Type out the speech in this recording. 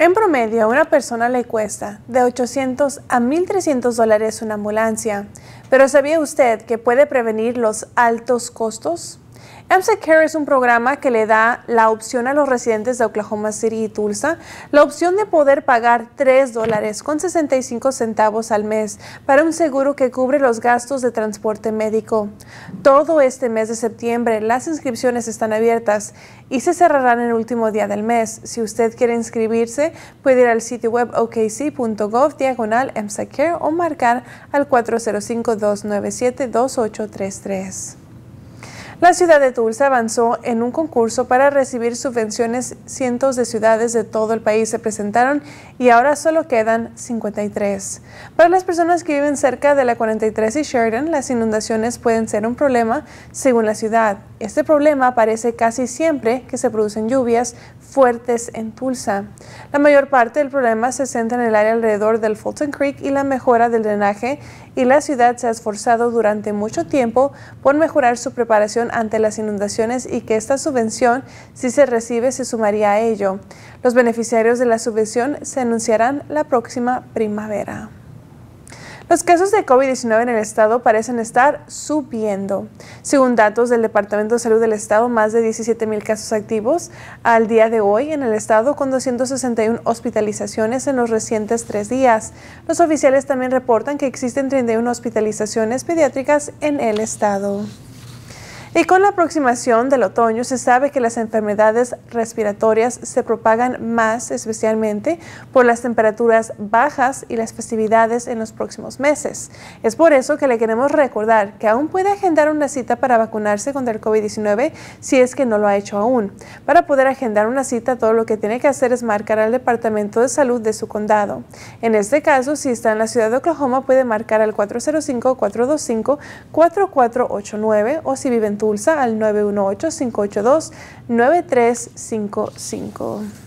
En promedio, a una persona le cuesta de 800 a 1.300 dólares una ambulancia, pero ¿sabía usted que puede prevenir los altos costos? EMSACare Care es un programa que le da la opción a los residentes de Oklahoma City y Tulsa, la opción de poder pagar $3.65 dólares con centavos al mes para un seguro que cubre los gastos de transporte médico. Todo este mes de septiembre las inscripciones están abiertas y se cerrarán el último día del mes. Si usted quiere inscribirse, puede ir al sitio web okc.gov diagonal Care o marcar al 405-297-2833. La ciudad de Tulsa avanzó en un concurso para recibir subvenciones. Cientos de ciudades de todo el país se presentaron y ahora solo quedan 53. Para las personas que viven cerca de la 43 y Sheridan, las inundaciones pueden ser un problema según la ciudad. Este problema aparece casi siempre que se producen lluvias fuertes en Tulsa. La mayor parte del problema se centra en el área alrededor del Fulton Creek y la mejora del drenaje y la ciudad se ha esforzado durante mucho tiempo por mejorar su preparación ante las inundaciones y que esta subvención, si se recibe, se sumaría a ello. Los beneficiarios de la subvención se anunciarán la próxima primavera. Los casos de COVID-19 en el estado parecen estar subiendo. Según datos del Departamento de Salud del estado, más de 17,000 casos activos al día de hoy en el estado, con 261 hospitalizaciones en los recientes tres días. Los oficiales también reportan que existen 31 hospitalizaciones pediátricas en el estado. Y con la aproximación del otoño se sabe que las enfermedades respiratorias se propagan más, especialmente por las temperaturas bajas y las festividades en los próximos meses. Es por eso que le queremos recordar que aún puede agendar una cita para vacunarse contra el COVID-19 si es que no lo ha hecho aún. Para poder agendar una cita, todo lo que tiene que hacer es marcar al Departamento de Salud de su condado. En este caso, si está en la ciudad de Oklahoma, puede marcar al 405-425-4489 o si vive en tu Pulsa al 918-582-9355.